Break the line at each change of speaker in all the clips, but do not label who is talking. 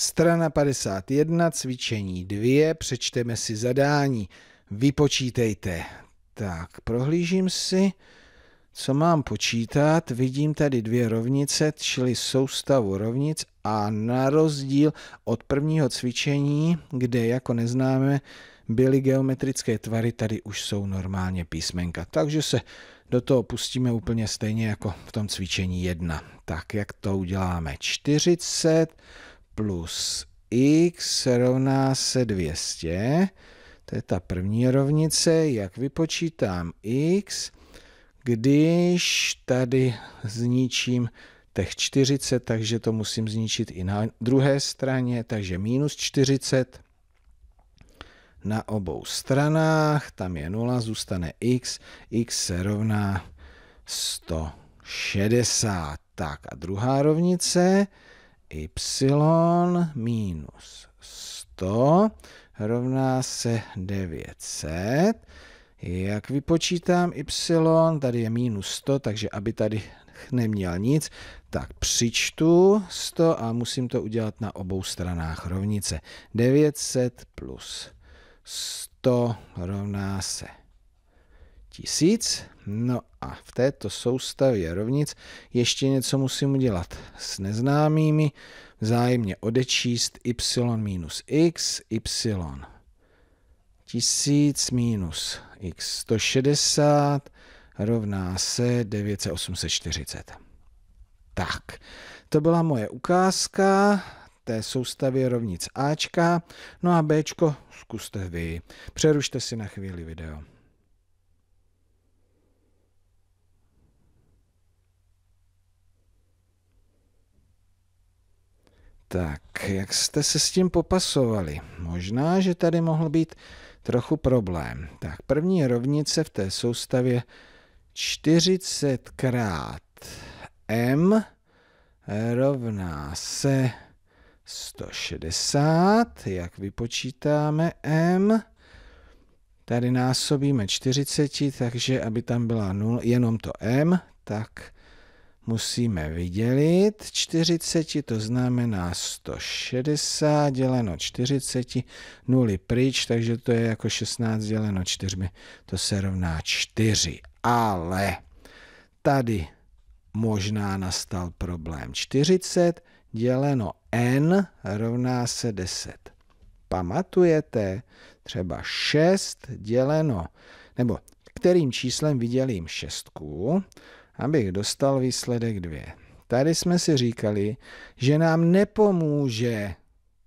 Strana 51, cvičení 2, přečteme si zadání. Vypočítejte. Tak, prohlížím si, co mám počítat. Vidím tady dvě rovnice, čili soustavu rovnic a na rozdíl od prvního cvičení, kde jako neznáme byly geometrické tvary, tady už jsou normálně písmenka. Takže se do toho pustíme úplně stejně jako v tom cvičení 1. Tak, jak to uděláme? 40 plus x rovná se 200. To je ta první rovnice, jak vypočítám x, když tady zničím těch 40, takže to musím zničit i na druhé straně, takže minus 40 na obou stranách, tam je 0, zůstane x, x se rovná 160. Tak a druhá rovnice, y minus 100 rovná se 900. Jak vypočítám y, tady je minus 100, takže aby tady neměl nic, tak přičtu 100 a musím to udělat na obou stranách rovnice. 900 plus 100 rovná se 1000. No a v této soustavě rovnic ještě něco musím udělat s neznámými, vzájemně odečíst y minus x, y 1000 minus x 160 rovná se 9840. Tak, to byla moje ukázka té soustavě rovnic Ačka, no a Bčko zkuste vy. Přerušte si na chvíli video. Tak, jak jste se s tím popasovali? Možná, že tady mohl být trochu problém. Tak, první rovnice v té soustavě 40 krát m rovná se 160, jak vypočítáme m. Tady násobíme 40, takže aby tam byla 0, jenom to m, tak musíme vydělit 40, to znamená 160 děleno 40, nuly pryč, takže to je jako 16 děleno 4, to se rovná 4. Ale tady možná nastal problém. 40 děleno n rovná se 10. Pamatujete třeba 6 děleno, nebo kterým číslem vydělím šestku, abych dostal výsledek 2. Tady jsme si říkali, že nám nepomůže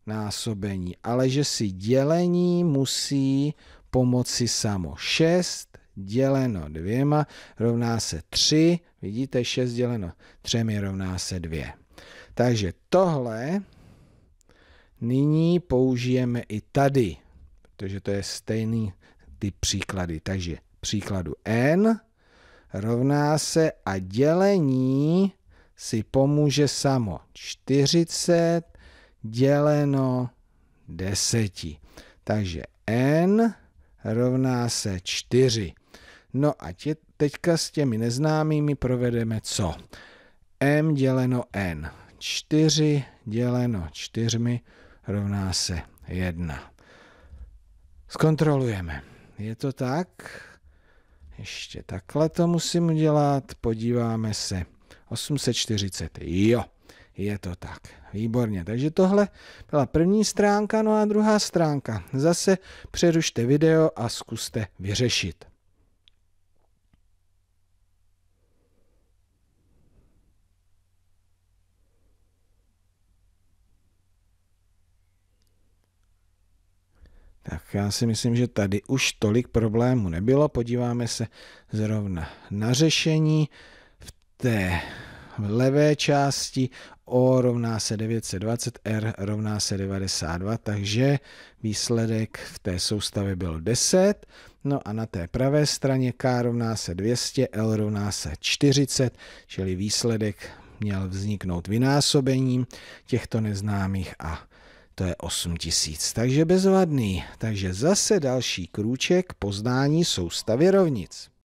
násobení, ale že si dělení musí pomoci samo. 6 děleno dvěma rovná se 3, vidíte 6 děleno 3 rovná se 2. Takže tohle nyní použijeme i tady, protože to je stejný ty příklady. Takže příkladu n rovná se a dělení si pomůže samo. 40 děleno 10. Takže n rovná se 4. No a tě, teďka s těmi neznámými provedeme co? m děleno n. 4 děleno 4 rovná se 1. Zkontrolujeme. Je to tak? Ještě takhle to musím udělat. Podíváme se. 840. Jo, je to tak. Výborně. Takže tohle byla první stránka, no a druhá stránka. Zase přerušte video a zkuste vyřešit. Tak já si myslím, že tady už tolik problémů nebylo. Podíváme se zrovna na řešení. V té levé části O rovná se 920, R rovná se 92, takže výsledek v té soustavě byl 10. No a na té pravé straně K rovná se 200, L rovná se 40, čili výsledek měl vzniknout vynásobením těchto neznámých a to je 8000, takže bezvadný. Takže zase další krůček poznání soustavy rovnic.